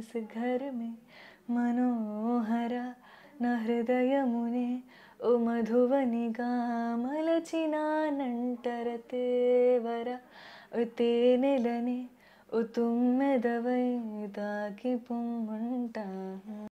उस घर में मनोहरा न मुने ओ मधुवनिगामलचिनानन्तरतेवर उते नेलने उतुम्मेदवै ताकि पुम्मुण्टा